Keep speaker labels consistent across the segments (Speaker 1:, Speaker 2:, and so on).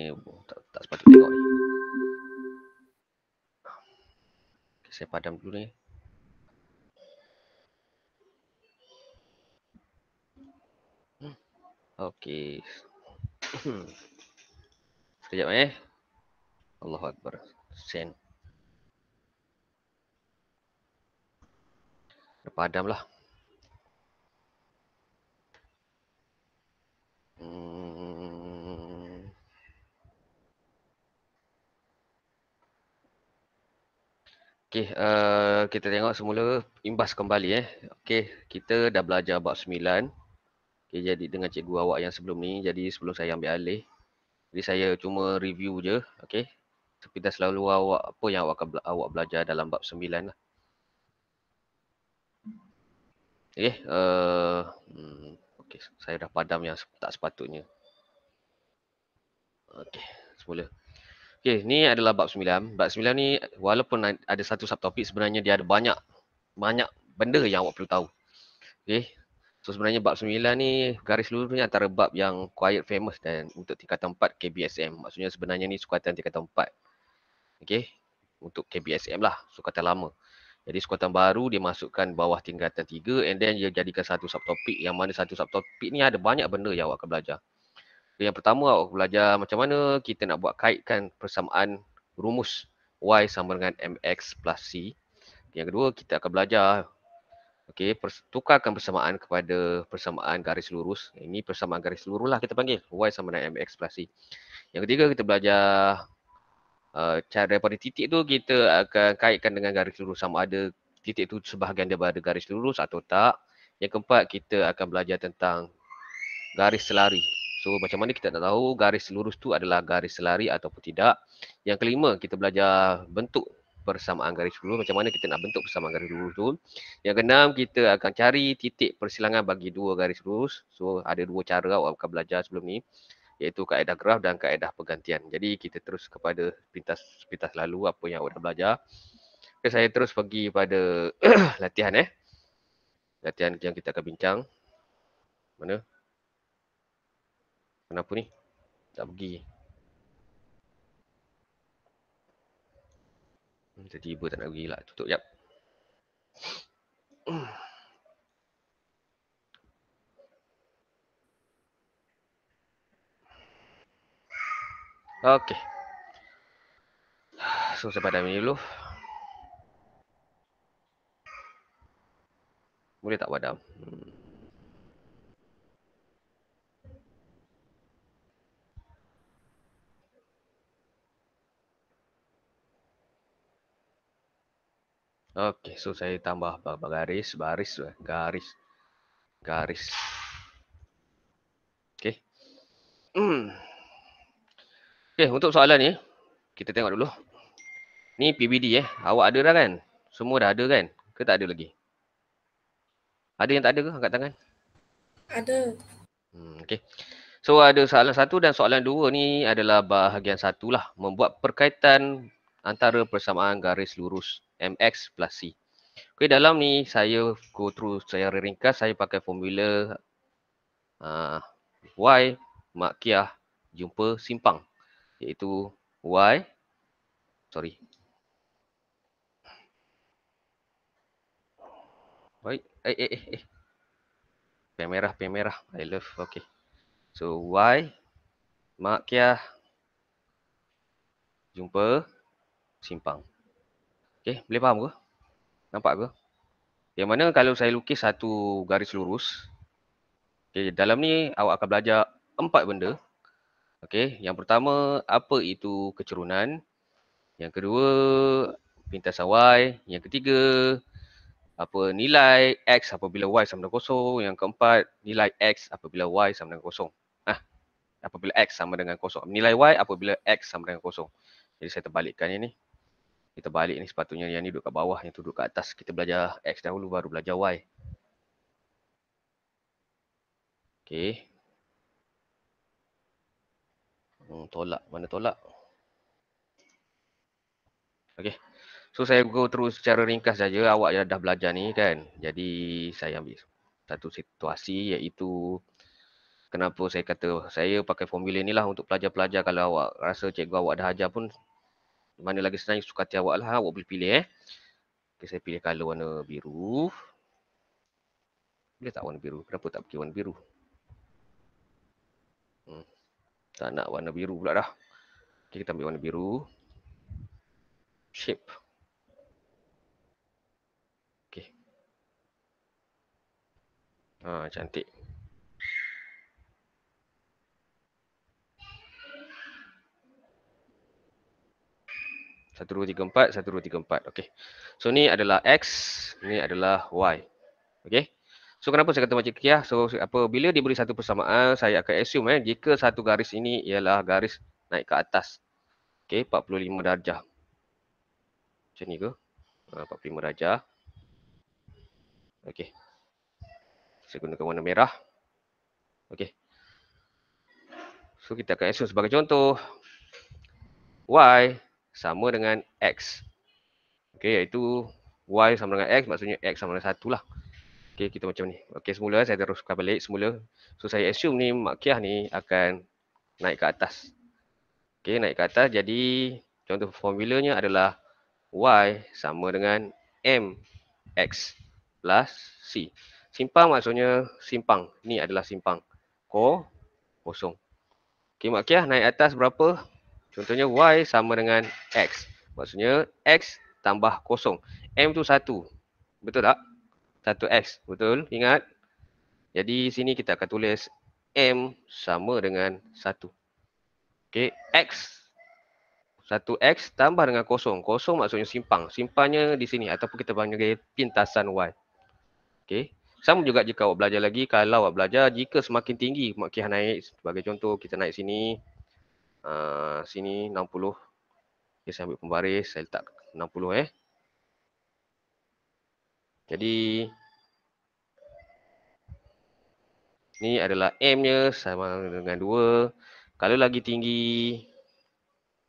Speaker 1: Eh, oh, tak, tak sepatut tengok ni. Okay, saya padam dulu ni. Okey. Sekejap eh. Allahu Akbar. Sen. Dah padam lah. Hmm. Okey, uh, kita tengok semula imbas kembali eh. Okey, kita dah belajar bab 9. Okey, jadi dengan cikgu awak yang sebelum ni, jadi sebelum saya ambil alih. Jadi saya cuma review je, okey. Sepintas lalu awak apa yang awak awak belajar dalam bab 9 lah. Okey, uh, hmm, okey, saya dah padam yang tak sepatutnya. Okey, semula. Okey, ni adalah bab 9. Bab 9 ni walaupun ada satu subtopik sebenarnya dia ada banyak banyak benda yang awak perlu tahu. Okey. So sebenarnya bab 9 ni garis lurusnya antara bab yang quiet famous dan untuk tingkatan 4 KBSM. Maksudnya sebenarnya ni sukatan tingkatan 4. Okey. Untuk KBSM lah, sukatan lama. Jadi sukatan baru dia masukkan bawah tingkatan 3 and then dia jadikan satu subtopik yang mana satu subtopik ni ada banyak benda yang awak akan belajar. So yang pertama aku belajar macam mana kita nak buat kaitkan persamaan rumus y sama dengan mx plus c. Yang kedua kita akan belajar okay pers- tukarkan persamaan kepada persamaan garis lurus. Ini persamaan garis lurus lah kita panggil y sama dengan mx plus c. Yang ketiga kita belajar uh, cara daripada titik tu kita akan kaitkan dengan garis lurus sama ada titik tu sebahagian daripada garis lurus atau tak. Yang keempat kita akan belajar tentang garis selari. So macam mana kita nak tahu garis lurus tu adalah garis selari ataupun tidak. Yang kelima kita belajar bentuk persamaan garis lurus. Macam mana kita nak bentuk persamaan garis lurus tu. Yang keenam kita akan cari titik persilangan bagi dua garis lurus. So ada dua cara awak akan belajar sebelum ni. Iaitu kaedah graf dan kaedah pergantian. Jadi kita terus kepada pintas-pintas lalu apa yang awak dah belajar. Okay, saya terus pergi pada latihan eh. Latihan yang kita akan bincang. Mana? Kenapa ni? Tak pergi. Hmm, tiba-tiba tak nak pergi lah. Tutup jap. Okay. So, pada dah dulu. Boleh tak padam? Hmm. Okey, so saya tambah beberapa garis, baris, lah. garis, garis. Okey. Hmm. Okey, untuk soalan ni, kita tengok dulu. Ni PBD eh. Awak ada dah kan? Semua dah ada kan? Kita tak ada lagi? Ada yang tak ada ke? Angkat tangan. Ada. Hmm, Okey. So ada soalan satu dan soalan dua ni adalah bahagian satu lah. Membuat perkaitan antara persamaan garis lurus MX plus C. Okey dalam ni saya go through saya ringkas saya pakai formula uh, Y mak kiah jumpa simpang iaitu Y sorry Baik, eh eh eh, eh. pemerah pemerah I love. Okay. So, Y. Mak Kia. Jumpa. Simpang. Okey, eh, boleh faham ke? Nampak ke? Yang mana kalau saya lukis satu garis lurus. Okey, dalam ni awak akan belajar empat benda. Okey, yang pertama apa itu kecerunan? Yang kedua pintas y, yang ketiga apa nilai x apabila y sama dengan kosong, yang keempat nilai x apabila y sama dengan kosong. Ah, apabila x sama dengan kosong, nilai y apabila x sama dengan kosong. Jadi saya terbalikkan ini. Kita balik ni sepatutnya yang ni duduk kat bawah, yang tu duduk kat atas. Kita belajar X dahulu baru belajar Y. Okay. Hmm, tolak. Mana tolak? Okay. So saya go terus secara ringkas saja. Awak dah, dah belajar ni kan. Jadi saya ambil satu situasi iaitu kenapa saya kata saya pakai formula ni lah untuk pelajar-pelajar kalau awak rasa cikgu awak dah ajar pun mana lagi senang suka hati awak lah. Awak boleh pilih eh. Okay, saya pilih color warna biru. Boleh tak warna biru? Kenapa tak pergi warna biru? Hmm. Tak nak warna biru pula dah. Okay, kita ambil warna biru. Shape. Okay. Ha, cantik. 1, 2, 3, 4, 1, 2, 3, 4. Okay. So, ni adalah X, ni adalah Y. Okay. So, kenapa saya kata macam ni? Ya? So, apa, bila dia beri satu persamaan, saya akan assume eh, jika satu garis ini ialah garis naik ke atas. Okay, 45 darjah. Macam ni ke? Ha, 45 darjah. Okay. Saya gunakan warna merah. Okay. So, kita akan assume sebagai contoh. Y sama dengan X. Okey iaitu Y sama dengan X maksudnya X sama dengan 1 lah. Okey kita macam ni. Okey semula saya teruskan balik semula. So saya assume ni makiah ni akan naik ke atas. Okey naik ke atas jadi contoh formulanya adalah Y sama dengan M X plus C. Simpang maksudnya simpang. Ni adalah simpang. Ko kosong. Okey makiah naik atas berapa? Contohnya y sama dengan x. Maksudnya x tambah kosong. M tu satu. Betul tak? Satu x. Betul? Ingat? Jadi sini kita akan tulis m sama dengan satu. Okey, X. Satu x tambah dengan kosong. Kosong maksudnya simpang. Simpangnya di sini. Ataupun kita panggil pintasan y. Okey, Sama juga jika awak belajar lagi. Kalau awak belajar jika semakin tinggi. Makin naik. Sebagai contoh kita naik sini. Eh, sini 60. Okay, saya ambil pembaris, saya letak 60 eh. Jadi ni adalah M-nya sama dengan 2. Kalau lagi tinggi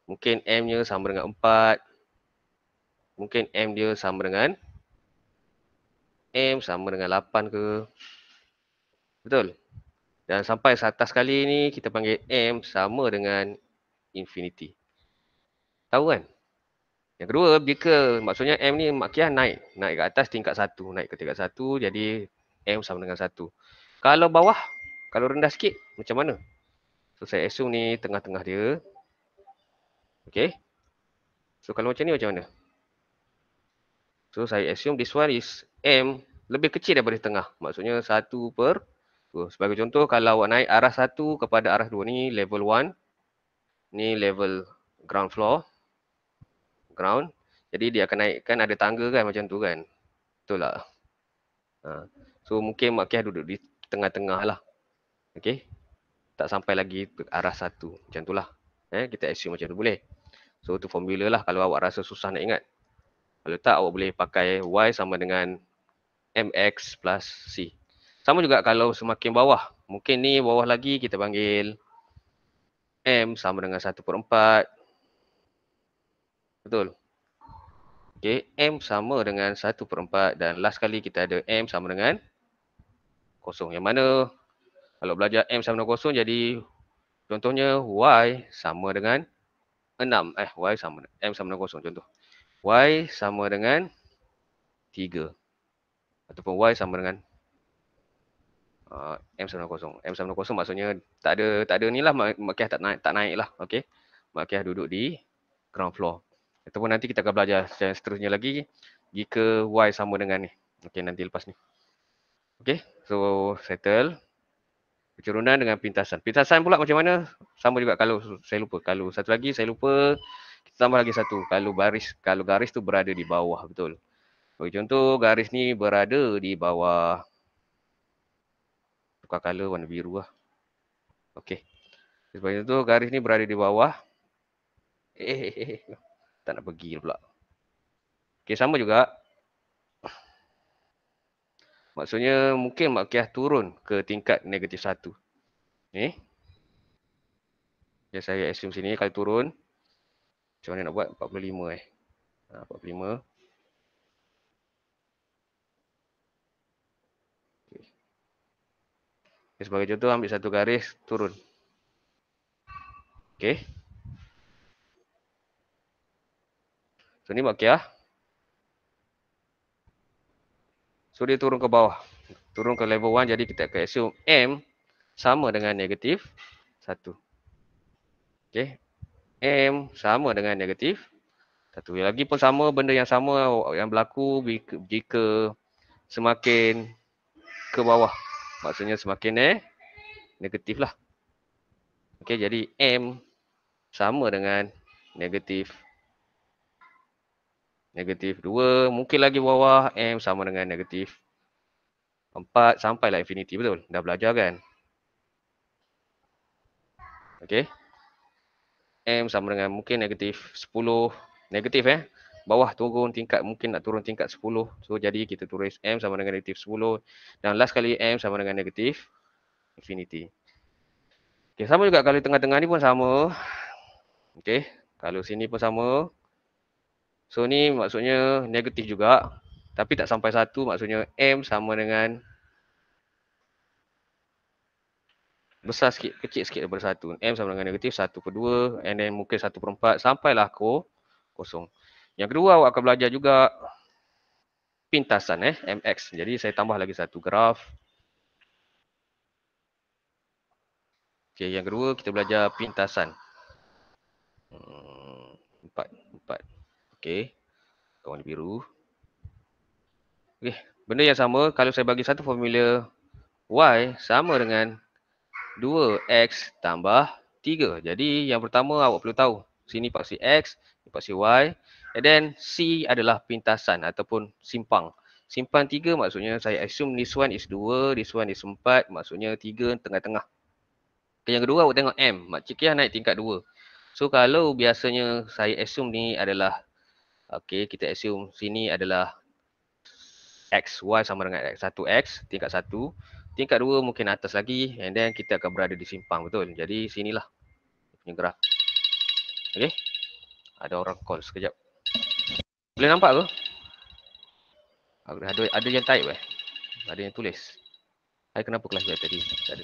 Speaker 1: mungkin M-nya sama dengan 4. Mungkin M dia sama dengan M sama dengan 8 ke. Betul. Dan sampai atas kali ni kita panggil M sama dengan infinity. Tahu kan? Yang kedua, jika maksudnya M ni makiah naik. Naik ke atas tingkat satu. Naik ke tingkat satu jadi M sama dengan satu. Kalau bawah, kalau rendah sikit macam mana? So saya assume ni tengah-tengah dia. Okay. So kalau macam ni macam mana? So saya assume this one is M lebih kecil daripada tengah. Maksudnya satu per So, sebagai contoh, kalau awak naik arah satu kepada arah dua ni level one, Ni level ground floor. Ground. Jadi dia akan naikkan ada tangga kan macam tu kan. Betul lah. Ha. So mungkin Mak Kiah duduk di tengah-tengah lah. Okay. Tak sampai lagi arah satu. Macam tu lah. Eh, kita assume macam tu boleh. So tu formula lah kalau awak rasa susah nak ingat. Kalau tak awak boleh pakai Y sama dengan MX plus C. Sama juga kalau semakin bawah. Mungkin ni bawah lagi kita panggil M sama dengan 1 per 4. Betul. Okay. M sama dengan 1 per 4 dan last kali kita ada M sama dengan kosong. Yang mana kalau belajar M sama dengan kosong jadi contohnya Y sama dengan 6. Eh Y sama dengan M sama dengan kosong contoh. Y sama dengan 3 ataupun Y sama dengan M90. Ah, M90 maksudnya tak ada tak ada nilah makiah tak naik tak naiklah. Okey. Makiah duduk di ground floor. Ataupun nanti kita akan belajar yang seterusnya lagi jika Y sama dengan ni. Okey nanti lepas ni. Okey. So settle kecurunan dengan pintasan. Pintasan pula macam mana? Sama juga kalau saya lupa. Kalau satu lagi saya lupa kita tambah lagi satu. Kalau baris kalau garis tu berada di bawah betul. Okey contoh garis ni berada di bawah tukar color warna biru lah. Okey. Sebab itu garis ni berada di bawah. Eh, eh, eh. tak nak pergi pula. Okay, sama juga. Maksudnya mungkin makiah turun ke tingkat negatif satu. Ni. Ya saya assume sini kalau turun macam mana nak buat 45 eh. 45. Ha, Okay, ya, sebagai contoh ambil satu garis turun. Okey. So ni makia. Ah. So dia turun ke bawah. Turun ke level 1 jadi kita akan assume M sama dengan negatif 1. Okey. M sama dengan negatif 1. Yang lagi pun sama benda yang sama yang berlaku jika semakin ke bawah maksudnya semakin eh negatif lah. Okey jadi M sama dengan negatif negatif 2 mungkin lagi bawah M sama dengan negatif 4 sampailah infinity betul dah belajar kan Okay, M sama dengan mungkin negatif 10 negatif eh bawah turun tingkat mungkin nak turun tingkat 10 so jadi kita tulis M sama dengan negatif 10 dan last kali M sama dengan negatif infinity Okay, sama juga kalau tengah-tengah ni pun sama Okay, kalau sini pun sama So ni maksudnya negatif juga Tapi tak sampai satu maksudnya M sama dengan Besar sikit, kecil sikit daripada satu M sama dengan negatif satu ke dua And then mungkin satu per empat sampailah ko kosong yang kedua awak akan belajar juga pintasan eh MX. Jadi saya tambah lagi satu graf. Okey, yang kedua kita belajar pintasan. Hmm, empat, empat. Okey. warna biru. Okey, benda yang sama kalau saya bagi satu formula Y sama dengan 2X tambah 3. Jadi yang pertama awak perlu tahu. Sini paksi X, ini paksi Y. And then C adalah pintasan ataupun simpang. Simpang tiga maksudnya saya assume this one is dua, this one is empat, maksudnya tiga tengah-tengah. yang kedua awak tengok M, Makcik Kiah naik tingkat dua. So kalau biasanya saya assume ni adalah, okay kita assume sini adalah X, Y sama dengan X, 1X, tingkat satu. Tingkat dua mungkin atas lagi and then kita akan berada di simpang betul. Jadi sinilah punya graf. Okay. Ada orang call sekejap. Boleh nampak ke? Ada ada yang type eh? Ada yang tulis. Hai kenapa kelas saya tadi? Tak ada.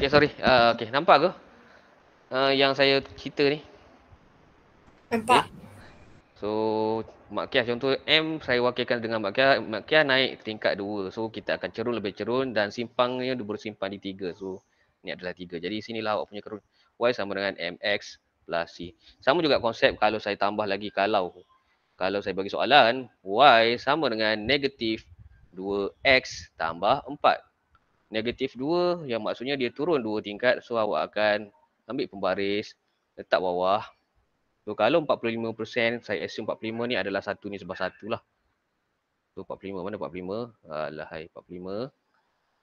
Speaker 1: Okay, ya, sorry. Uh, okay, nampak ke? Uh, yang saya cerita ni. Nampak. Okay. So, Mak Kiah contoh M saya wakilkan dengan Mak Kiah. Mak Kiah naik tingkat dua. So, kita akan cerun lebih cerun dan simpangnya dia bersimpang di tiga. So, ni adalah tiga. Jadi, sinilah awak punya kerun. Y sama dengan MX plus C. Sama juga konsep kalau saya tambah lagi kalau. Kalau saya bagi soalan, Y sama dengan negatif 2X tambah negatif 2 yang maksudnya dia turun 2 tingkat so awak akan ambil pembaris letak bawah so kalau 45% saya assume 45 ni adalah satu ni sebab satu lah so 45 mana 45 alah hai 45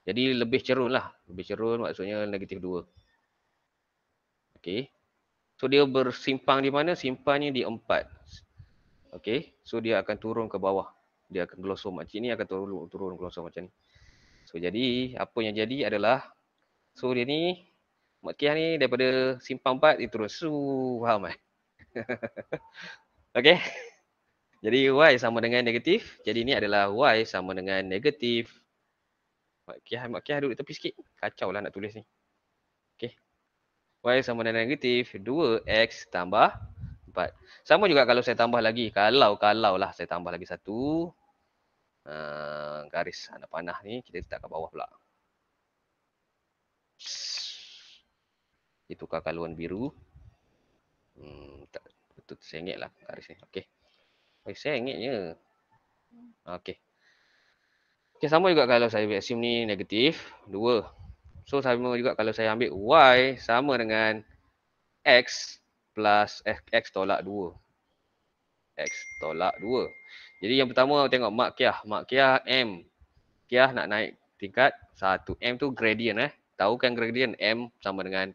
Speaker 1: jadi lebih cerun lah lebih cerun maksudnya negatif 2 Okay. So dia bersimpang di mana? Simpangnya di 4. Okay. So dia akan turun ke bawah. Dia akan gelosor macam ni. Akan turun, turun gelosor macam ni. So jadi apa yang jadi adalah so dia ni Makiah ni daripada simpang 4 dia terus su faham eh. Okey. Jadi y sama dengan negatif. Jadi ni adalah y sama dengan negatif. Makiah makiah duduk tepi sikit. Kacau lah nak tulis ni. Okey. Y sama dengan negatif 2x tambah 4. Sama juga kalau saya tambah lagi. Kalau kalau lah saya tambah lagi satu uh, garis anak panah ni kita letak kat bawah pula. Itu tukar kaluan biru. Hmm, tak betul sengit lah garis ni. Okey. Oi eh, sengitnya. Okey. Okey sama juga kalau saya ambil sim ni negatif 2. So sama juga kalau saya ambil y sama dengan x plus x, x tolak 2. X tolak jadi yang pertama tengok mak kiah. mak kiah M. Kiah nak naik tingkat satu M tu gradient eh. Tahu kan gradient M sama dengan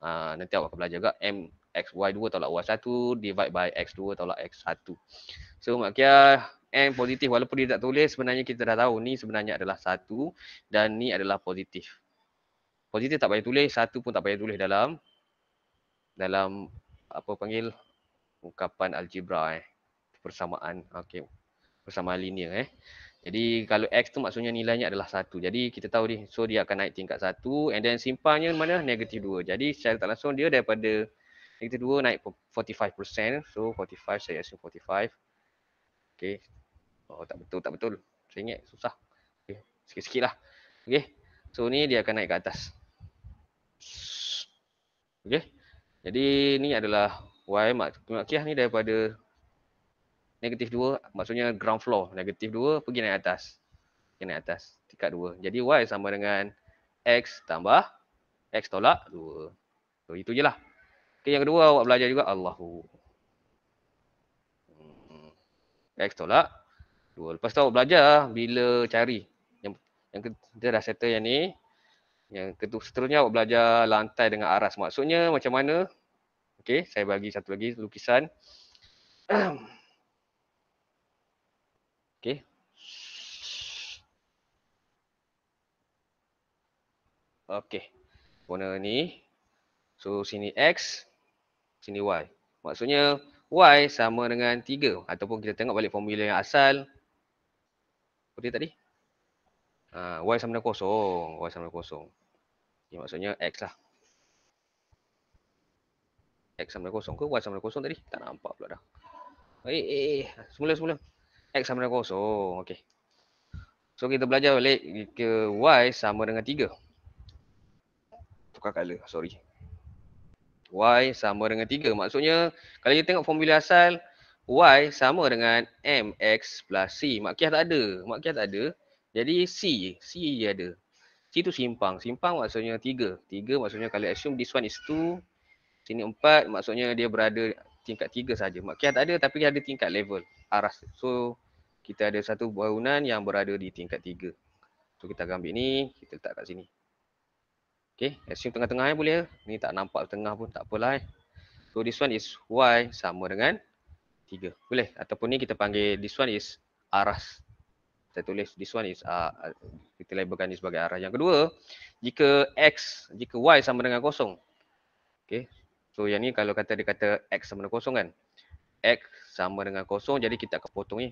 Speaker 1: uh, nanti awak akan belajar juga M X, Y2 tolak Y1 divide by X2 tolak X1. So mak kiah M positif walaupun dia tak tulis sebenarnya kita dah tahu ni sebenarnya adalah satu dan ni adalah positif. Positif tak payah tulis, satu pun tak payah tulis dalam dalam apa panggil ungkapan algebra eh persamaan okay bersama linear eh. Jadi kalau X tu maksudnya nilainya adalah 1. Jadi kita tahu ni so dia akan naik tingkat 1 and then simpangnya mana negatif 2. Jadi secara tak langsung dia daripada negatif 2 naik 45%. So 45 saya assume 45. Okay. Oh tak betul tak betul. Saya ingat susah. Okay. Sikit-sikit lah. Okay. So ni dia akan naik ke atas. Okay. Jadi ni adalah Y mak, ni daripada negatif 2 maksudnya ground floor negatif 2 pergi naik atas pergi naik atas tingkat 2 jadi y sama dengan x tambah x tolak 2 so itu je lah okay, yang kedua awak belajar juga Allahu hmm. x tolak 2 lepas tu awak belajar bila cari yang, yang kita dah settle yang ni yang kedua seterusnya awak belajar lantai dengan aras maksudnya macam mana Okey, saya bagi satu lagi lukisan. Okey. Guna ni. So sini X. Sini Y. Maksudnya Y sama dengan 3. Ataupun kita tengok balik formula yang asal. Seperti tadi. Ha, y sama dengan kosong. Y sama dengan kosong. Ini maksudnya X lah. X sama dengan kosong ke? Y sama dengan kosong tadi? Tak nampak pula dah. Eh, eh, eh. eh. Semula, semula. X sama dengan kosong. Okey. So, kita belajar balik ke Y sama dengan tukar color, sorry. Y sama dengan 3. Maksudnya, kalau kita tengok formula asal, Y sama dengan MX plus C. Makiah tak ada. Makiah tak ada. Jadi C. C dia ada. C tu simpang. Simpang maksudnya 3. 3 maksudnya kalau assume this one is 2. Sini 4. Maksudnya dia berada tingkat 3 saja. Makiah tak ada tapi dia ada tingkat level. Aras. So, kita ada satu bangunan yang berada di tingkat 3. So, kita akan ambil ni. Kita letak kat sini. Okay, assume tengah-tengah eh, boleh. Eh. Ni tak nampak tengah pun tak apalah. Eh. So this one is y sama dengan 3. Boleh? Ataupun ni kita panggil this one is aras. Kita tulis this one is uh, kita labelkan ni sebagai aras. Yang kedua, jika x, jika y sama dengan kosong. Okay. So yang ni kalau kata dia kata x sama dengan kosong kan. X sama dengan kosong jadi kita akan potong ni.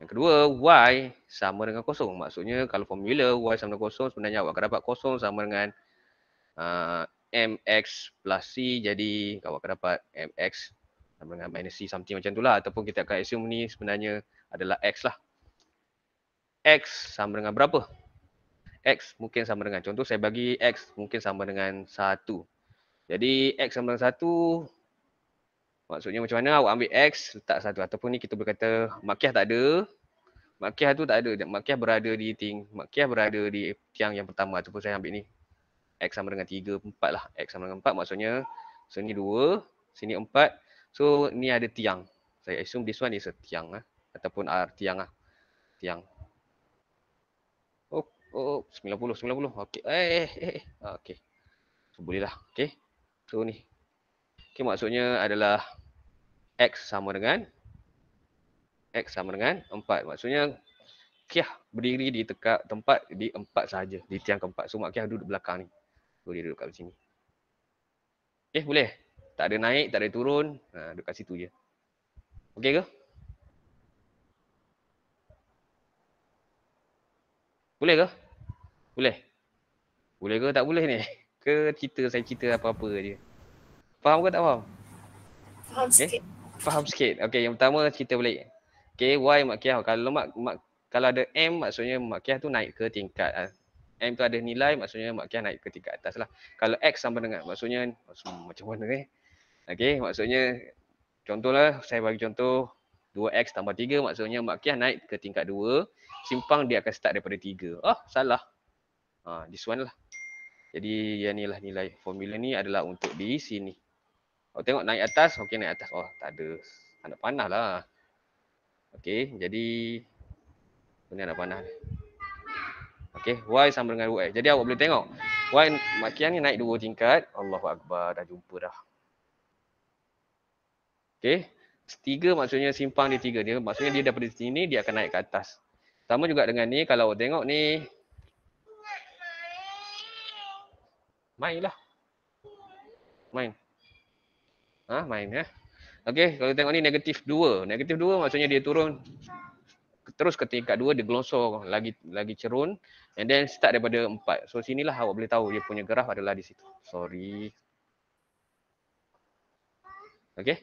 Speaker 1: Yang kedua, Y sama dengan kosong. Maksudnya kalau formula Y sama dengan kosong, sebenarnya awak akan dapat kosong sama dengan uh, ah, MX plus C. Jadi, awak akan dapat MX sama dengan minus C something macam tu itulah. Ataupun kita akan assume ni sebenarnya adalah X lah. X sama dengan berapa? X mungkin sama dengan, contoh saya bagi X mungkin sama dengan 1. Jadi, X sama dengan 1, Maksudnya macam mana awak ambil X letak satu ataupun ni kita boleh kata makiah tak ada. Makiah tu tak ada. Makiah berada di ting, makiah berada di tiang yang pertama ataupun saya ambil ni. X sama dengan 3, 4 lah. X sama dengan 4 maksudnya sini 2, sini 4. So ni ada tiang. Saya assume this one is a tiang lah. Ataupun R tiang lah. Tiang. Oh, oh, 90, 90. Okay. Eh, eh, eh. Okay. So, boleh lah. Okay. So ni, Okay, maksudnya adalah X sama dengan X sama dengan 4. Maksudnya Kiah berdiri di tekak tempat di 4 saja Di tiang keempat. So, Mak Kiah duduk belakang ni. Boleh duduk kat sini. Okay, eh, boleh? Tak ada naik, tak ada turun. Ha, duduk kat situ je. Okay ke? Boleh ke? Boleh? Boleh ke tak boleh ni? Ke cerita saya cerita apa-apa je? Faham ke tak faham? Faham okay. sikit. Faham sikit. Okey, yang pertama kita boleh. Okey, Y mak kiah. Kalau mak, mak, kalau ada M maksudnya mak kiah tu naik ke tingkat. Ah. M tu ada nilai maksudnya mak kiah naik ke tingkat atas lah. Kalau X sama dengan maksudnya, maksudnya macam mana ni? Eh? Okey, maksudnya contohlah saya bagi contoh 2X tambah 3 maksudnya mak kiah naik ke tingkat 2. Simpang dia akan start daripada 3. Ah, oh, salah. Ah, this one lah. Jadi yang lah nilai formula ni adalah untuk di sini. Kau tengok naik atas, okey naik atas. Oh, tak ada. Anak panah lah. Okey, jadi ini anak panah. Okey, Y sama dengan UX. Jadi awak boleh tengok. Y makian ni naik dua tingkat. Allahu Akbar, dah jumpa dah. Okey. Tiga maksudnya simpang dia tiga. Dia, maksudnya dia daripada sini, dia akan naik ke atas. Sama juga dengan ni, kalau awak tengok ni. Main. Lah. Main. Ha, main ya. Okey, kalau tengok ni negatif 2. Negatif 2 maksudnya dia turun terus ke tingkat 2 dia gelosor lagi lagi cerun and then start daripada 4. So sinilah awak boleh tahu dia punya graf adalah di situ. Sorry. Okey.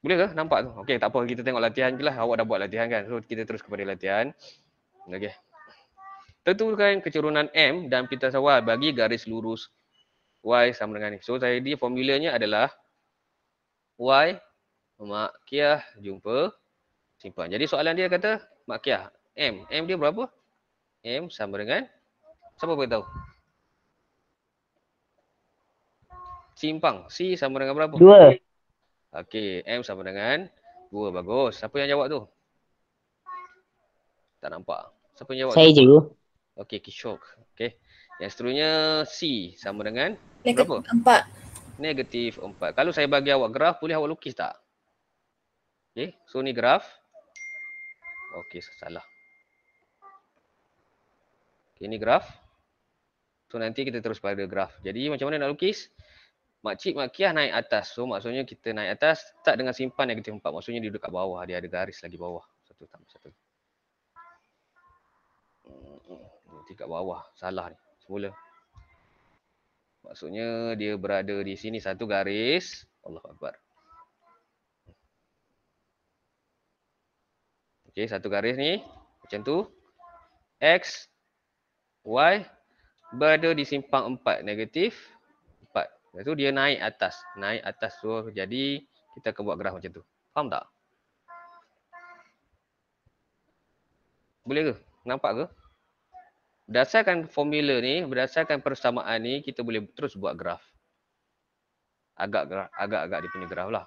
Speaker 1: Boleh ke nampak tu? Okey, tak apa kita tengok latihan jelah. Awak dah buat latihan kan. So kita terus kepada latihan. Okey. Tentukan kecerunan M dan pita sawal bagi garis lurus Y sama dengan ni. So saya tadi formulanya adalah Y makiah jumpa simpan. Jadi soalan dia kata makiah M. M dia berapa? M sama dengan siapa boleh tahu? Simpang. C sama dengan berapa? Dua. Okey. M sama dengan dua. Bagus. Siapa yang jawab tu? Tak nampak. Siapa yang jawab? Saya tu? je. Okey. Kishok. Okey. Yang seterusnya C sama dengan berapa? Empat negatif 4. Kalau saya bagi awak graf, boleh awak lukis tak? Okey, so ni graf. Okey, salah. Okey, ni graf. So nanti kita terus pada graf. Jadi macam mana nak lukis? Makcik Makiah naik atas. So maksudnya kita naik atas, tak dengan simpan negatif 4. Maksudnya dia duduk kat bawah, dia ada garis lagi bawah. Satu tambah satu. Hmm, hmm, hmm. dia kat bawah. Salah ni. Semula. Maksudnya dia berada di sini satu garis. Allah Akbar. Okey, satu garis ni. Macam tu. X, Y berada di simpang 4. Negatif 4. Lepas tu dia naik atas. Naik atas tu. Jadi kita akan buat graf macam tu. Faham tak? Boleh ke? Nampak ke? berdasarkan formula ni, berdasarkan persamaan ni, kita boleh terus buat graf. Agak agak-agak dia punya graf lah.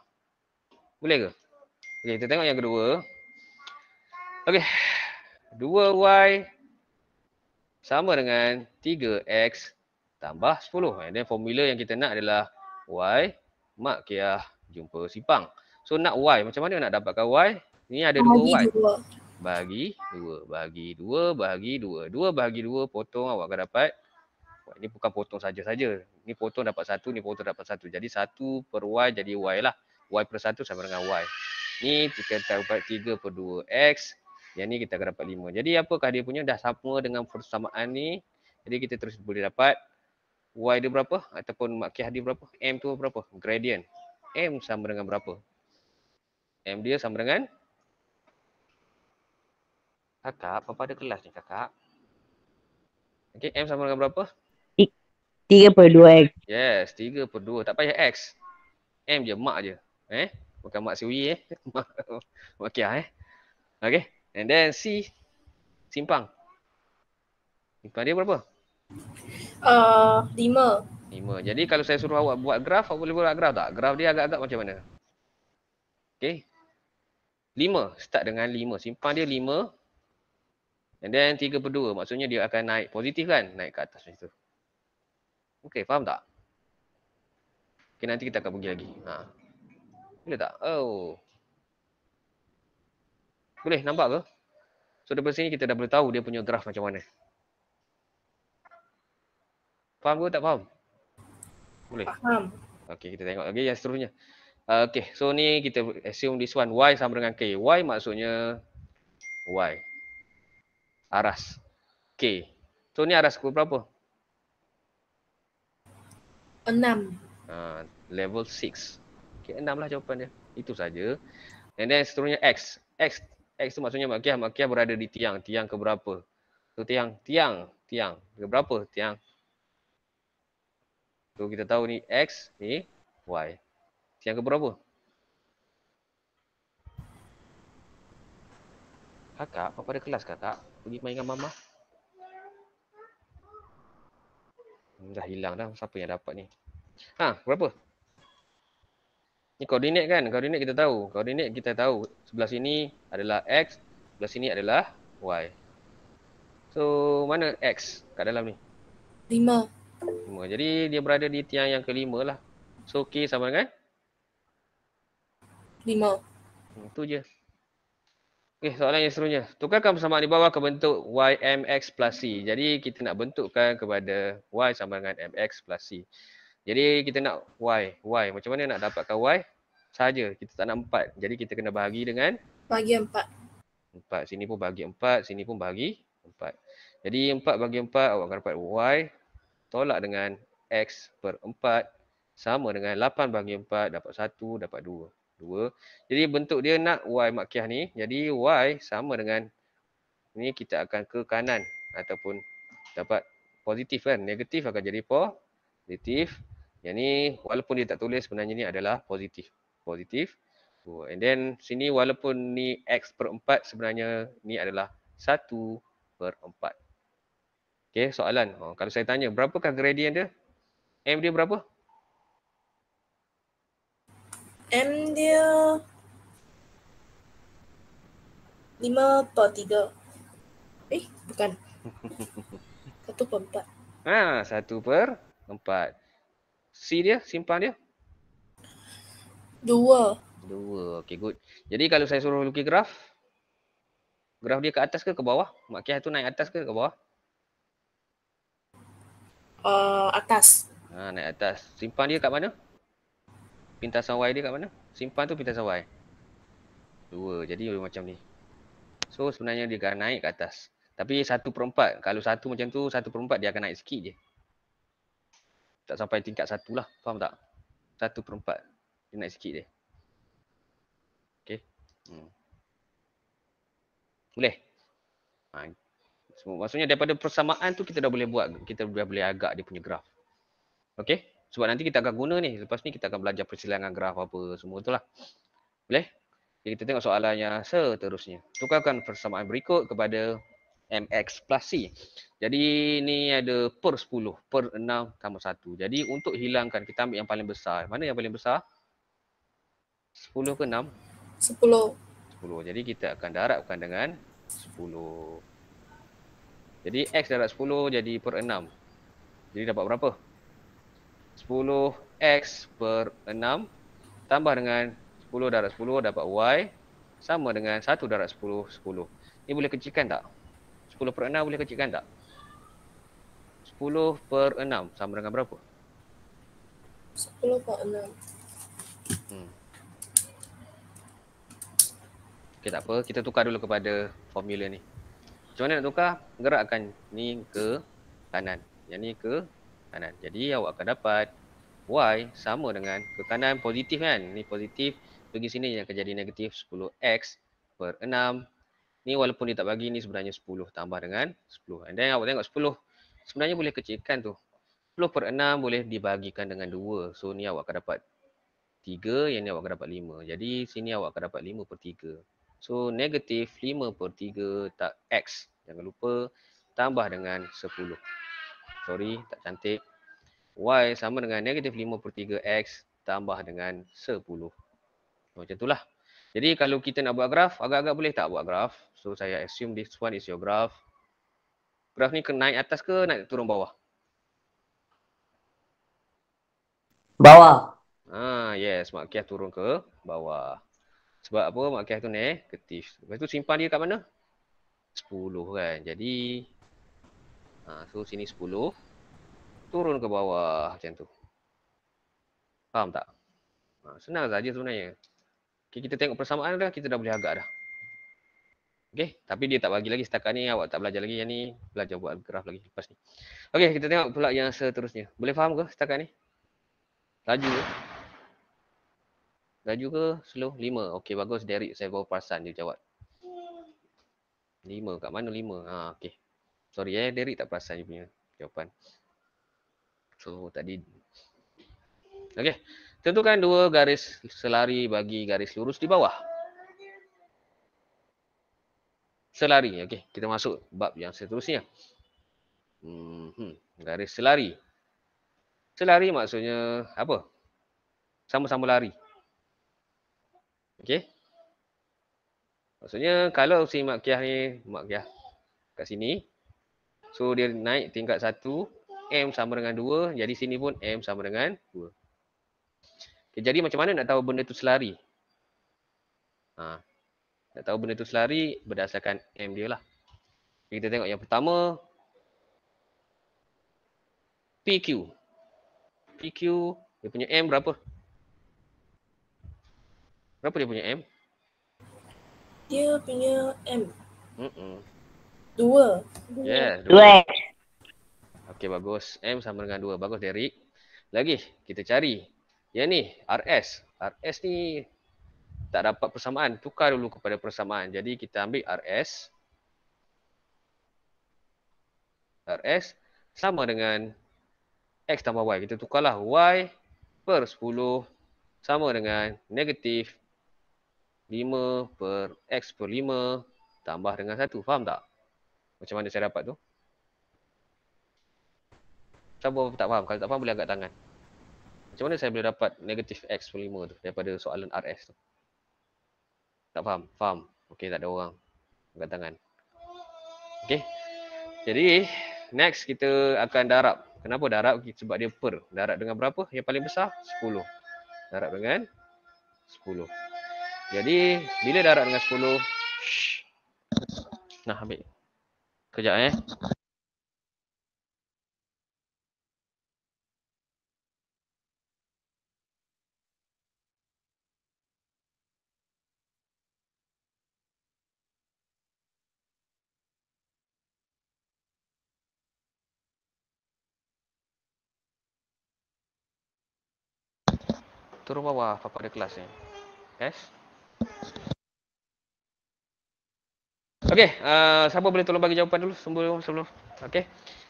Speaker 1: Boleh ke? Okay, kita tengok yang kedua. Okay, 2y sama dengan 3x tambah 10. And then formula yang kita nak adalah y mak kiah jumpa simpang. So nak y, macam mana nak dapatkan y? Ini ada dua y bahagi 2 bahagi 2 bahagi 2 2 bahagi 2 potong awak akan dapat ini bukan potong saja-saja Ini potong dapat 1 ni potong dapat 1 jadi 1 per y jadi y lah y per 1 sama dengan y Ini kita dapat 3 per 2 x yang ni kita akan dapat 5 jadi apakah dia punya dah sama dengan persamaan ni jadi kita terus boleh dapat y dia berapa ataupun makiah dia berapa m tu berapa gradient m sama dengan berapa m dia sama dengan 0 kakak berapa ada kelas ni kakak? Okay, M sama dengan berapa? 3 per 2 X. Yes, 3 per 2. Tak payah X. M je, mak je. Eh? Bukan mak siwi eh. mak kia eh. Okay. And then C. Simpang. Simpang dia berapa? Uh, 5. 5. Jadi kalau saya suruh awak buat graf, awak boleh buat graf tak? Graf dia agak-agak macam mana? Okay. 5. Start dengan 5. Simpang dia And then tiga per dua maksudnya dia akan naik positif kan? Naik ke atas macam tu. Okay faham tak? Okay nanti kita akan pergi lagi. Ha. Boleh tak? Oh. Boleh nampak ke? So daripada sini kita dah boleh tahu dia punya graf macam mana. Faham ke tak faham? Boleh? Faham. Okay kita tengok lagi yang seterusnya. Okay so ni kita assume this one. Y sama dengan K. Y maksudnya Y aras. Okey. So ni aras pukul berapa? 6. uh, ah, level 6. Okey, 6 lah jawapan dia. Itu saja. And then seterusnya X. X X tu maksudnya makiah, makiah berada di tiang. Tiang ke berapa? So tiang, tiang, tiang. Ke berapa? Tiang. So kita tahu ni X, ni Y. Tiang ke berapa? Kakak, apa pada kelas kakak? pergi main dengan mama. Hmm, dah hilang dah. Siapa yang dapat ni? Ha, berapa? Ni koordinat kan? Koordinat kita tahu. Koordinat kita tahu. Sebelah sini adalah X. Sebelah sini adalah Y. So, mana X kat dalam ni? Lima. Lima. Jadi, dia berada di tiang yang kelima lah. So, K sama dengan? Lima. Itu hmm, je. Okey, eh, soalan yang seterusnya. Tukarkan persamaan di bawah ke bentuk YMX plus C. Jadi, kita nak bentukkan kepada Y sama dengan MX plus C. Jadi, kita nak Y. Y. Macam mana nak dapatkan Y? Saja. Kita tak nak 4. Jadi, kita kena bahagi dengan? Bahagi 4. 4. Sini pun bahagi 4. Sini pun bahagi 4. Jadi, 4 bahagi 4. Awak akan dapat Y. Tolak dengan X per 4. Sama dengan 8 bahagi 4. Dapat 1. Dapat 2. 2. Jadi bentuk dia nak Y makiah ni. Jadi Y sama dengan ni kita akan ke kanan ataupun dapat positif kan. Negatif akan jadi positif. Yang ni walaupun dia tak tulis sebenarnya ni adalah positif. Positif. And then sini walaupun ni X per 4 sebenarnya ni adalah 1 per 4. Okay soalan. Oh, kalau saya tanya berapakah gradient dia? M dia berapa? M dia lima per 3. Eh, bukan. satu per 4. Ah, ha, satu per empat. C dia, simpan dia. dua. Dua okay good. Jadi kalau saya suruh lukis graf, graf dia ke atas ke ke bawah? Mak Kiah tu naik atas ke ke bawah? Uh, atas. Ah, naik atas. Simpan dia kat mana? pintar sawai dia kat mana? Simpan tu pintar sawai. Dua. Jadi macam ni. So sebenarnya dia akan naik ke atas. Tapi satu per empat. Kalau satu macam tu, satu per empat dia akan naik sikit je. Tak sampai tingkat satu lah. Faham tak? Satu per empat. Dia naik sikit je. Okay. Hmm. Boleh? Ha. Maksudnya daripada persamaan tu kita dah boleh buat. Kita dah boleh agak dia punya graf. Okay sebab nanti kita akan guna ni lepas ni kita akan belajar persilangan graf apa semua lah boleh jadi kita tengok soalan yang seterusnya tukarkan persamaan berikut kepada mx plus c jadi ni ada per 10 per 6 tambah 1 jadi untuk hilangkan kita ambil yang paling besar mana yang paling besar 10 ke 6 10 10 jadi kita akan darabkan dengan 10 jadi x darab 10 jadi per 6 jadi dapat berapa 10x per 6 tambah dengan 10 darab 10 dapat y sama dengan 1 darab 10 10. Ni boleh kecilkan tak? 10 per 6 boleh kecilkan tak? 10 per 6 sama dengan berapa? 10 per 6. Hmm. Okay, tak apa. Kita tukar dulu kepada formula ni. Macam mana nak tukar? Gerakkan ni ke kanan. Yang ni ke kanan. Jadi awak akan dapat y sama dengan ke kanan positif kan ni positif pergi sini yang akan jadi negatif 10x per 6 ni walaupun dia tak bagi ni sebenarnya 10 tambah dengan 10 and then awak tengok 10 sebenarnya boleh kecilkan tu 10 per 6 boleh dibagikan dengan 2 so ni awak akan dapat 3 yang ni awak akan dapat 5 jadi sini awak akan dapat 5 per 3 so negatif 5 per 3 tak x jangan lupa tambah dengan 10 sorry tak cantik Y sama dengan negatif 53X tambah dengan 10. Macam itulah. Jadi kalau kita nak buat graf, agak-agak boleh tak buat graf? So saya assume this one is your graph. Graf ni kena naik atas ke naik turun bawah? Bawah. Ah yes, Mak Kiah turun ke bawah. Sebab apa Mak Kiah tu negatif. Lepas tu simpan dia kat mana? 10 kan. Jadi ah so sini 10 turun ke bawah macam tu. Faham tak? Ha, senang saja sebenarnya. Okay, kita tengok persamaan dah, kita dah boleh agak dah. Okay, tapi dia tak bagi lagi setakat ni awak tak belajar lagi yang ni, belajar buat graf lagi lepas ni. Okay, kita tengok pula yang seterusnya. Boleh faham ke setakat ni? Laju ke? Laju ke? Slow? Lima. Okay, bagus. Derek, saya bawa perasan dia jawab. Lima. Kat mana lima? Ha, okey. Sorry eh, Derek tak perasan dia punya jawapan. So tadi Okey. Tentukan dua garis selari bagi garis lurus di bawah. Selari. Okey, kita masuk bab yang seterusnya. Hmm, garis selari. Selari maksudnya apa? Sama-sama lari. Okey. Maksudnya kalau si Makiah ni, mak Makiah kat sini. So dia naik tingkat satu, M sama dengan 2. Jadi sini pun M sama dengan 2. Okay, jadi macam mana nak tahu benda tu selari? Ha. Nak tahu benda tu selari berdasarkan M dia lah. Kita tengok yang pertama. PQ. PQ dia punya M berapa? Berapa dia punya M? Dia punya M. Mm-mm. Dua. Yeah, dua. Dua Okey bagus. M sama dengan 2. Bagus Derek. Lagi kita cari. Yang ni RS. RS ni tak dapat persamaan. Tukar dulu kepada persamaan. Jadi kita ambil RS. RS sama dengan X tambah Y. Kita tukarlah Y per 10 sama dengan negatif 5 per X per 5 tambah dengan 1. Faham tak? Macam mana saya dapat tu? Siapa tak faham? Kalau tak faham boleh angkat tangan. Macam mana saya boleh dapat negatif X lima tu daripada soalan RS tu? Tak faham? Faham? Okey tak ada orang. Angkat tangan. Okey. Jadi next kita akan darab. Kenapa darab? Sebab dia per. Darab dengan berapa? Yang paling besar? Sepuluh. Darab dengan sepuluh. Jadi bila darab dengan sepuluh, Nah ambil. Kejap eh. turun bawah papa ada kelas ni. Yes. Okey, uh, eh, siapa boleh tolong bagi jawapan dulu sebelum sebelum. Okey.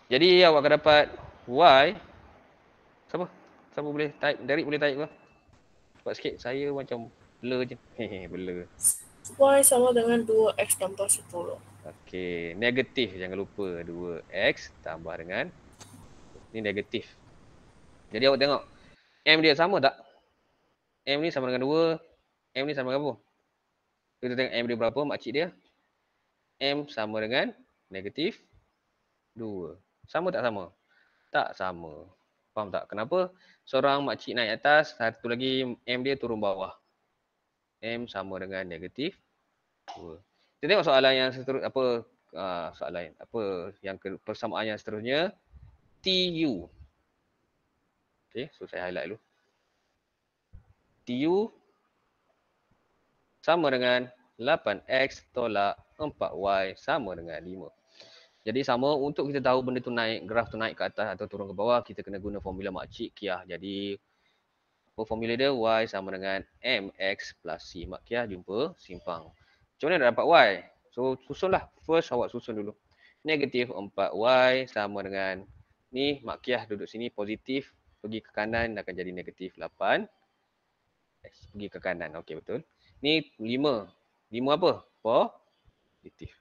Speaker 1: Jadi awak akan dapat Y Siapa? Siapa boleh type? dari boleh type lah. Cepat sikit. Saya macam blur je. Hehe, blur. Y sama dengan 2X tambah 10. Okey, negatif jangan lupa. 2X tambah dengan ni negatif. Jadi awak tengok M dia sama tak? M ni sama dengan 2 M ni sama dengan apa? Kita tengok M dia berapa makcik dia M sama dengan negatif 2 Sama tak sama? Tak sama Faham tak? Kenapa? Seorang makcik naik atas, satu lagi M dia turun bawah M sama dengan negatif 2 Kita tengok soalan yang seterusnya apa uh, soalan apa yang persamaan yang seterusnya TU Okay, so saya highlight dulu du sama dengan 8x tolak 4y sama dengan 5. Jadi sama untuk kita tahu benda tu naik, graf tu naik ke atas atau turun ke bawah, kita kena guna formula makcik kiah. Jadi apa formula dia? Y sama dengan mx plus c. Mak kiah jumpa simpang. Macam mana nak dapat y? So susunlah. First awak susun dulu. Negatif 4y sama dengan ni mak kiah duduk sini positif. Pergi ke kanan akan jadi negatif X pergi ke kanan. Okey betul. Ni lima, lima apa? Positif.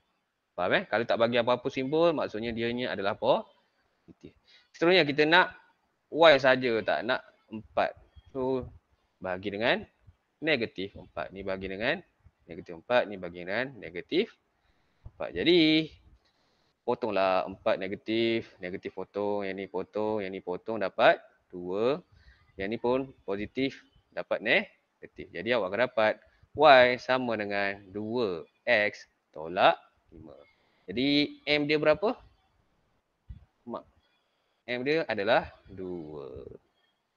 Speaker 1: Faham eh? Kalau tak bagi apa-apa simbol, maksudnya dia ni adalah positif. Seterusnya kita nak Y saja tak? Nak empat So bagi dengan negatif empat Ni bagi dengan negatif empat Ni bagi dengan negatif 4. Jadi potonglah empat negatif. Negatif potong. Yang ni potong. Yang ni potong dapat dua, Yang ni pun positif dapat ne ketik. Jadi awak akan dapat y sama dengan 2x tolak 5. Jadi m dia berapa? Mak. M dia adalah 2.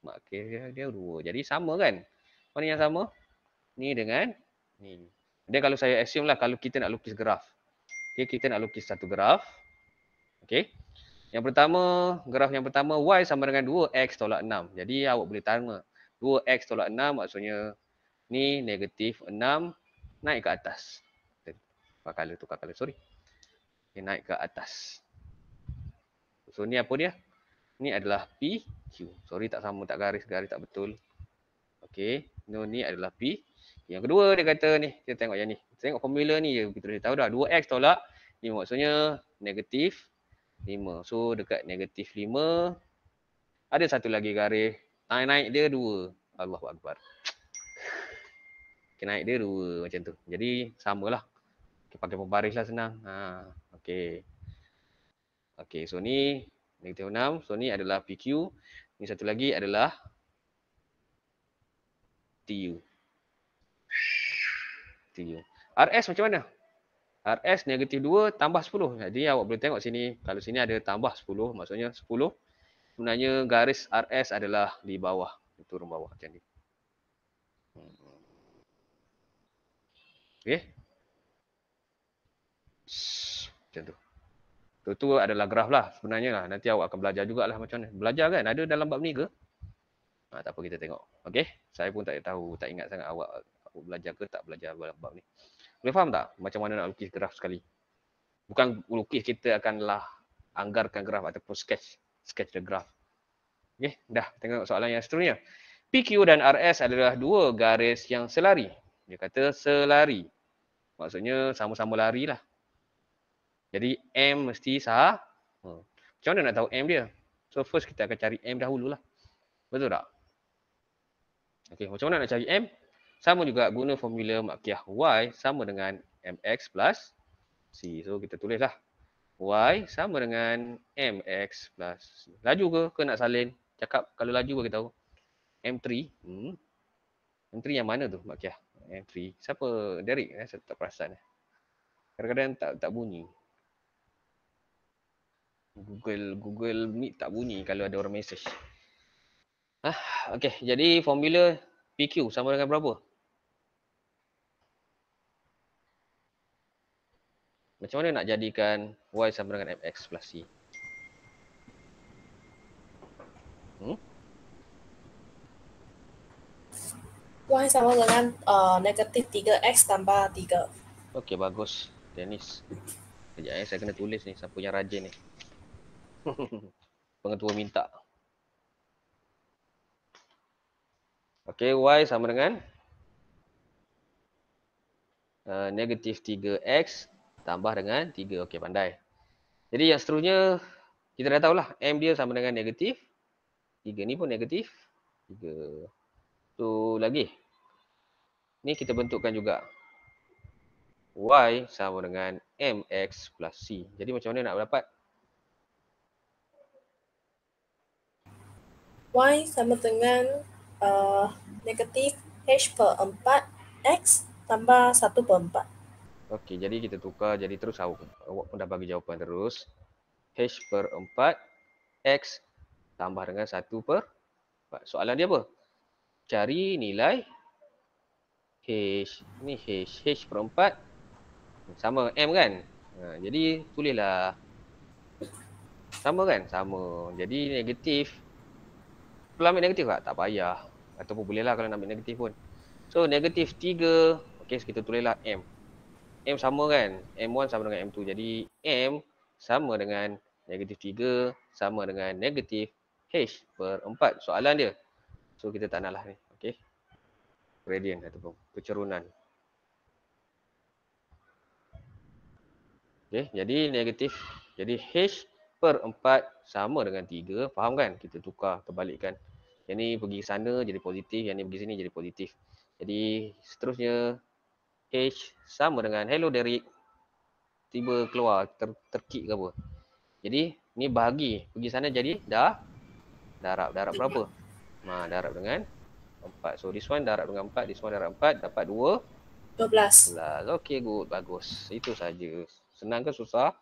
Speaker 1: Mak okay, dia dia 2. Jadi sama kan? Mana yang sama? Ni dengan ni. Dan kalau saya assume lah kalau kita nak lukis graf. Okay, kita nak lukis satu graf. Okay. Yang pertama, graf yang pertama y sama dengan 2x tolak 6. Jadi awak boleh tanya, 2x tolak 6 maksudnya ni negatif 6 naik ke atas. Tukar color, tukar color. Sorry. Dia naik ke atas. So ni apa dia? Ni adalah q. Sorry tak sama, tak garis. Garis tak betul. Okay. No, ni adalah P. Yang kedua dia kata ni. Kita tengok yang ni. Kita tengok formula ni je. Kita dah tahu dah. 2x tolak. Ni maksudnya negatif 5. So dekat negatif 5. Ada satu lagi garis Naik, naik dia dua. Allahu Akbar. Okay, naik dia dua macam tu. Jadi samalah. Okay, pakai pembaris lah senang. Ha, okay. Okay, so ni negatif 6. So ni adalah PQ. Ni satu lagi adalah TU. TU. RS macam mana? RS negatif 2 tambah 10. Jadi awak boleh tengok sini. Kalau sini ada tambah 10. Maksudnya 10 sebenarnya garis RS adalah di bawah, turun bawah macam ni. Hmm. Okey. Macam tu. Itu, itu adalah graf lah sebenarnya lah. Nanti awak akan belajar jugalah macam mana. Belajar kan? Ada dalam bab ni ke? Ha, tak apa kita tengok. Okay, Saya pun tak tahu, tak ingat sangat awak, awak belajar ke tak belajar dalam bab ni. Boleh faham tak macam mana nak lukis graf sekali? Bukan lukis kita akanlah anggarkan graf ataupun sketch sketch the graph. Okey, dah tengok soalan yang seterusnya. PQ dan RS adalah dua garis yang selari. Dia kata selari. Maksudnya sama-sama lari lah. Jadi M mesti sah. Hmm. Macam mana nak tahu M dia? So first kita akan cari M dahulu lah. Betul tak? Okey, macam mana nak cari M? Sama juga guna formula makiah Y sama dengan MX plus C. So kita tulislah Y sama dengan MX plus. Laju ke? Ke nak salin? Cakap kalau laju bagi tahu. M3. Hmm. M3 yang mana tu? Mak Kiah. M3. Siapa? Derek. Eh? Saya tak perasan. Eh. Kadang-kadang tak tak bunyi. Google Google Meet tak bunyi kalau ada orang message. Ah, okey. Jadi formula PQ sama dengan berapa? Macam mana nak jadikan y sama dengan mx plus c? Hmm? Y sama dengan uh, negatif 3x tambah 3. Okey, bagus. Dennis. Sekejap ya, saya kena tulis ni siapa yang rajin ni. Pengetua minta. Okey, y sama dengan uh, negatif 3x tambah dengan 3. Okey, pandai. Jadi yang seterusnya, kita dah tahulah. M dia sama dengan negatif. 3 ni pun negatif. 3. tu lagi. Ni kita bentukkan juga. Y sama dengan MX plus C. Jadi macam mana nak dapat? Y sama dengan uh, negatif H per 4 X tambah 1 per 4. Okey, jadi kita tukar jadi terus awak. Awak pun dah bagi jawapan terus. H per 4 X tambah dengan 1 per 4. Soalan dia apa? Cari nilai H. Ni H. H per 4 sama M kan? Ha, jadi tulislah. Sama kan? Sama. Jadi negatif. Perlu ambil negatif tak? Tak payah. Ataupun bolehlah kalau nak ambil negatif pun. So negatif 3. Okey, kita tulislah M. M sama kan? M1 sama dengan M2. Jadi M sama dengan negatif 3 sama dengan negatif H per 4. Soalan dia. So kita tak nak lah ni. Okay. Gradient ataupun pecerunan, Okay. Jadi negatif. Jadi H per 4 sama dengan 3. Faham kan? Kita tukar kebalikkan. Yang ni pergi sana jadi positif. Yang ni pergi sini jadi positif. Jadi seterusnya H sama dengan hello Derek tiba keluar ter terkik ke apa jadi ni bahagi pergi sana jadi dah darab darab berapa ha darab dengan 4 so this one darab dengan 4 this one darab 4 dapat 2 12 Okay, good bagus itu saja senang ke susah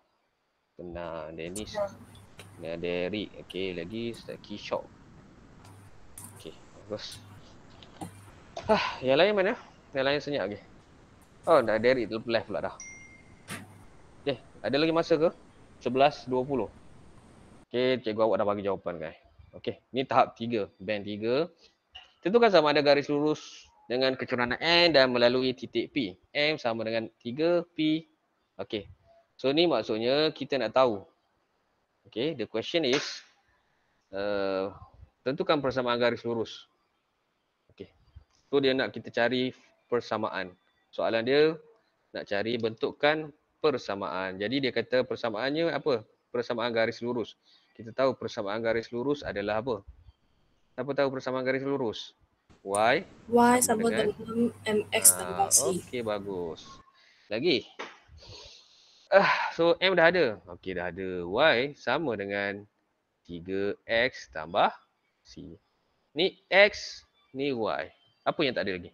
Speaker 1: senang Dennis senang. Nah, Derek okey lagi Key Shop okey bagus ah yang lain mana yang lain senyap lagi okay. Oh, dah itu live pula dah. Okay, ada lagi masa ke? sebelas dua puluh. Okay, cikgu awak dah bagi jawapan kan? Okay, ni tahap tiga Band 3. Tentukan sama ada garis lurus dengan kecerunan N dan melalui titik P. M sama dengan tiga P. Okay, so ni maksudnya kita nak tahu. Okay, the question is, uh, tentukan persamaan garis lurus. Okay, tu dia nak kita cari persamaan soalan dia nak cari bentukkan persamaan. Jadi dia kata persamaannya apa? Persamaan garis lurus. Kita tahu persamaan garis lurus adalah apa? Siapa tahu persamaan garis lurus? Y. Y sama, sama kan? dengan, dengan MX tambah C. Okey, bagus. Lagi. Ah, so M dah ada. Okey, dah ada. Y sama dengan 3X tambah C. Ni X, ni Y. Apa yang tak ada lagi?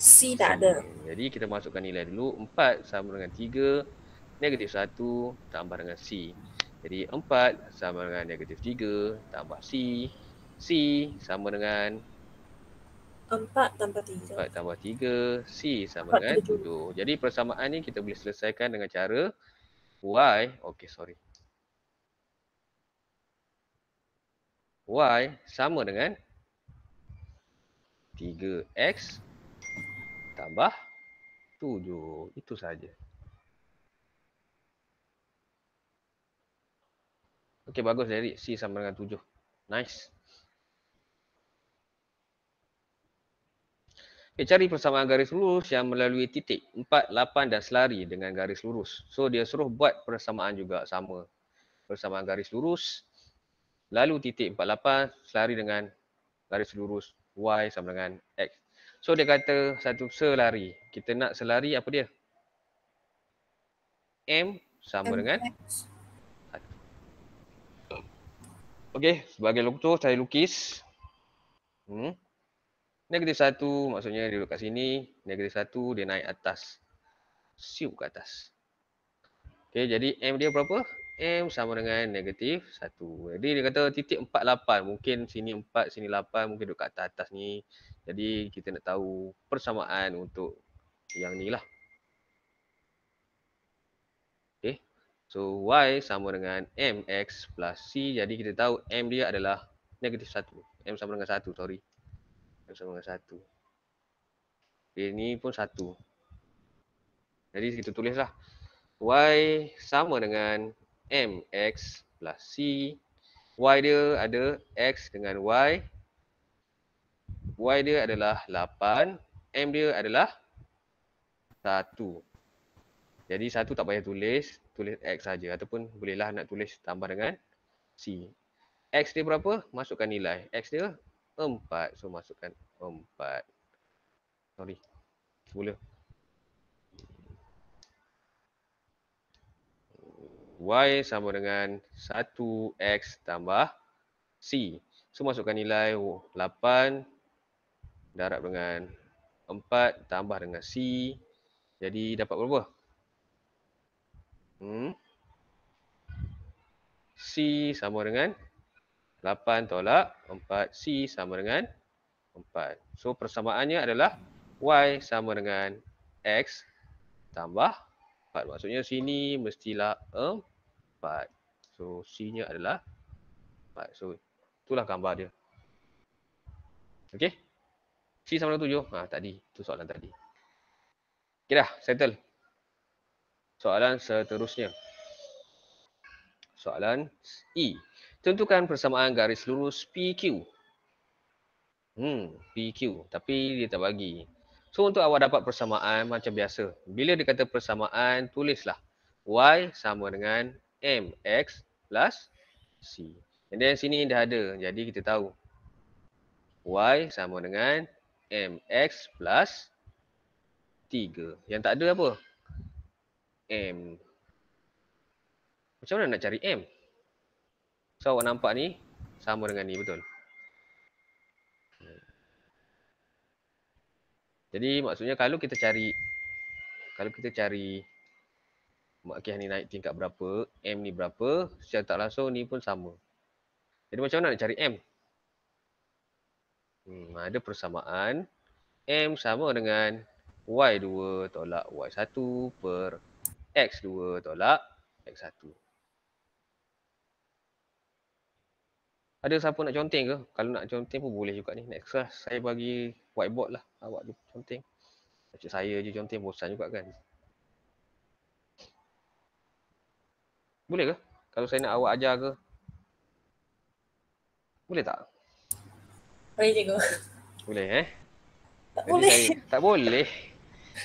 Speaker 1: C tak ada. Hmm. Jadi kita masukkan nilai dulu. 4 sama dengan 3, negatif 1 tambah dengan C. Jadi 4 sama dengan negatif 3 tambah C. C sama dengan 4 tambah 3. 4 tambah 3, C sama dengan 7. Jadi persamaan ni kita boleh selesaikan dengan cara Y. okay sorry. Y sama dengan 3X tambah 7. Itu saja. Okey, bagus dari C sama dengan 7. Nice. Okay, cari persamaan garis lurus yang melalui titik 4, 8 dan selari dengan garis lurus. So, dia suruh buat persamaan juga sama. Persamaan garis lurus. Lalu titik 4, 8 selari dengan garis lurus y sama dengan x So dia kata satu selari. Kita nak selari apa dia? M sama M dengan Okey, sebagai lukis saya lukis. Hmm. Negatif satu maksudnya dia duduk kat sini. Negatif satu dia naik atas. Siup ke atas. Okey, jadi M dia berapa? M sama dengan negatif 1. Jadi dia kata titik 48. Mungkin sini 4, sini 8. Mungkin duduk kat atas ni. Jadi kita nak tahu persamaan untuk yang ni lah. Okay. So Y sama dengan MX plus C. Jadi kita tahu M dia adalah negatif 1. M sama dengan 1. Sorry. M sama dengan 1. Dia ni pun 1. Jadi kita tulislah. Y sama dengan mx plus c y dia ada x dengan y y dia adalah 8 m dia adalah 1 jadi 1 tak payah tulis tulis x saja ataupun bolehlah nak tulis tambah dengan c x dia berapa masukkan nilai x dia 4 so masukkan 4 sorry boleh y sama dengan 1x tambah c. So masukkan nilai 8 darab dengan 4 tambah dengan c. Jadi dapat berapa? Hmm. C sama dengan 8 tolak 4. C sama dengan 4. So persamaannya adalah Y sama dengan X tambah 4. Maksudnya sini mestilah 4. So C-nya adalah 4. So itulah gambar dia. Okey. C sama dengan 7. Ah tadi tu soalan tadi. Okey dah, settle. Soalan seterusnya. Soalan E. Tentukan persamaan garis lurus PQ. Hmm, PQ tapi dia tak bagi. So untuk awak dapat persamaan macam biasa. Bila dia kata persamaan, tulislah y sama dengan mx plus c. And then sini dah ada. Jadi kita tahu y sama dengan mx plus 3. Yang tak ada apa? m. Macam mana nak cari m? So awak nampak ni sama dengan ni betul. Jadi maksudnya kalau kita cari kalau kita cari Makiah ni naik tingkat berapa, M ni berapa, secara tak langsung ni pun sama. Jadi macam mana nak cari M? Hmm, ada persamaan M sama dengan Y2 tolak Y1 per X2 tolak X1. Ada siapa nak conteng ke? Kalau nak conteng pun boleh juga ni. Next class saya bagi whiteboard lah. Awak tu conteng. Macam saya je conteng bosan juga kan. Boleh ke? Kalau saya nak awak ajar ke? Boleh tak? Boleh cikgu. Boleh eh? Tak nanti boleh. Saya, tak boleh.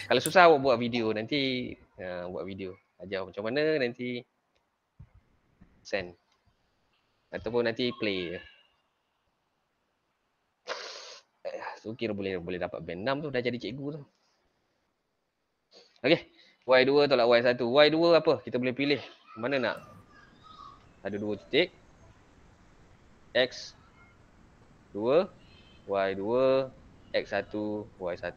Speaker 1: Kalau susah awak buat video nanti uh, buat video ajar macam mana nanti send ataupun nanti play eh, so kira boleh boleh dapat band 6 tu dah jadi cikgu tu okay. Y2 tolak Y1. Y2 apa? Kita boleh pilih mana nak? Ada dua titik. X 2, Y 2, X 1, Y 1.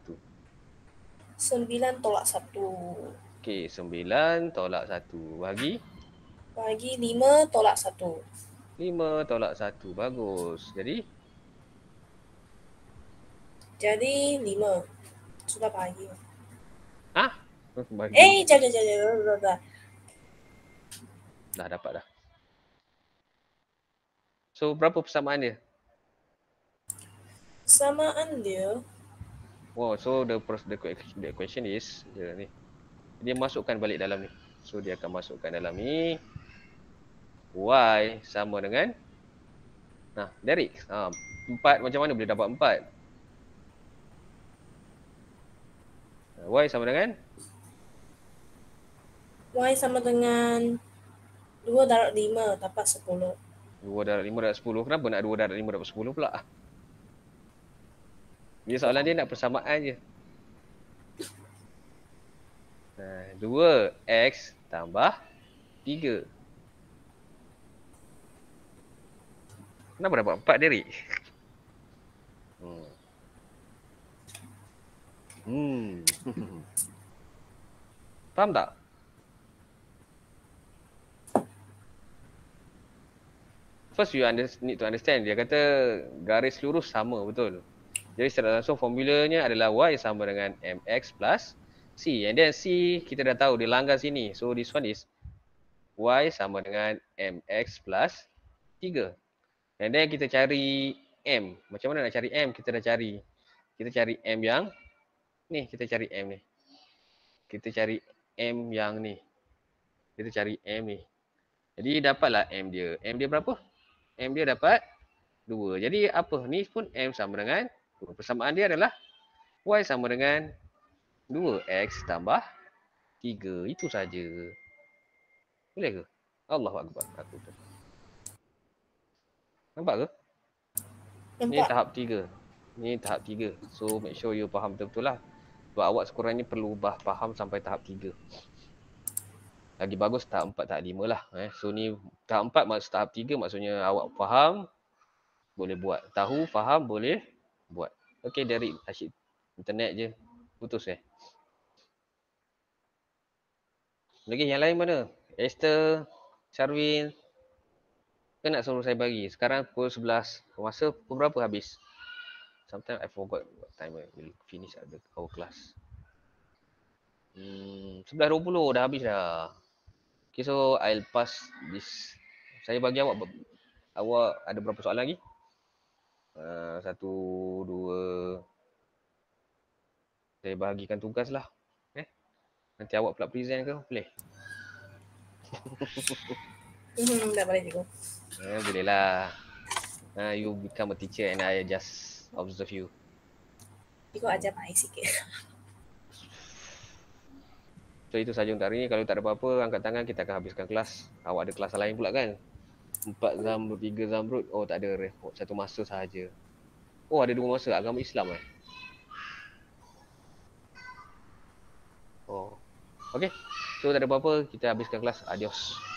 Speaker 1: 9 tolak 1. Okey, 9 tolak 1. Bagi? Bagi 5 tolak 1. 5 tolak 1. Bagus. Jadi? Jadi 5. Sudah bagi. Ah? Bagi. Eh, jangan, jangan, jangan, jangan dah dapat dah. So berapa persamaan dia? Persamaan dia. Wow, oh, so the the, the question is dia ni. Dia masukkan balik dalam ni. So dia akan masukkan dalam ni. Y sama dengan Nah, dari ah, Ha, empat macam mana boleh dapat empat? Y sama dengan Y sama dengan Dua darat lima dapat sepuluh. Dua darat lima dapat sepuluh. Kenapa nak dua darat lima dapat sepuluh pula? Dia soalan dia nak persamaan je. Dua X tambah tiga. Kenapa dapat empat dia, Rik? Hmm. Hmm. Faham tak? first you under, need to understand dia kata garis lurus sama betul. Jadi secara langsung formulanya adalah y sama dengan mx plus c. And then c kita dah tahu dia langgar sini. So this one is y sama dengan mx plus 3. And then kita cari m. Macam mana nak cari m? Kita dah cari. Kita cari m yang ni. Kita cari m ni. Kita cari m yang ni. Kita cari m ni. Jadi dapatlah m dia. M dia berapa? M dia dapat 2. Jadi apa ni pun M sama dengan 2. Persamaan dia adalah Y sama dengan 2X tambah 3. Itu saja. Boleh ke? Allah aku buat. Aku Nampak ke? Ini tahap 3. Ini tahap 3. So make sure you faham betul-betul lah. Sebab awak sekurangnya perlu ubah faham sampai tahap 3 lagi bagus tahap empat, tahap lima lah. Eh. So ni tahap empat maksud tahap tiga maksudnya awak faham, boleh buat. Tahu, faham, boleh buat. Okay, dari asyik internet je. Putus eh. Lagi yang lain mana? Esther, Charwin. Kan nak suruh saya bagi. Sekarang pukul 11. Masa pukul berapa habis? Sometimes I forgot what time I will finish our class. Hmm, 11.20 dah habis dah. Okay, so I'll pass this. Saya bagi awak, awak ada berapa soalan lagi? Uh, satu, dua. Saya bahagikan tugas lah. Eh? Nanti awak pula present ke? Boleh? Hmm, tak boleh juga. Eh, boleh lah. Uh, you become a teacher and I just observe you. Cikgu ajar main sikit. So itu sahaja untuk hari ini. Kalau tak ada apa-apa, angkat tangan kita akan habiskan kelas. Awak ada kelas lain pula kan? Empat zamrud, tiga zamrud. Oh tak ada. Oh, satu masa sahaja. Oh ada dua masa. Agama Islam eh. Oh. Okay. So tak ada apa-apa. Kita habiskan kelas. Adios.